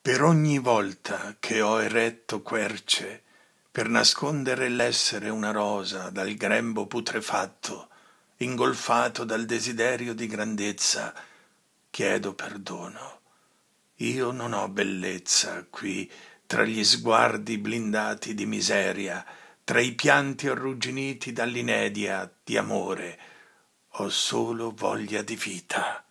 per ogni volta che ho eretto querce per nascondere l'essere una rosa dal grembo putrefatto ingolfato dal desiderio di grandezza chiedo perdono io non ho bellezza qui tra gli sguardi blindati di miseria tra i pianti arrugginiti dall'inedia di amore ho solo voglia di vita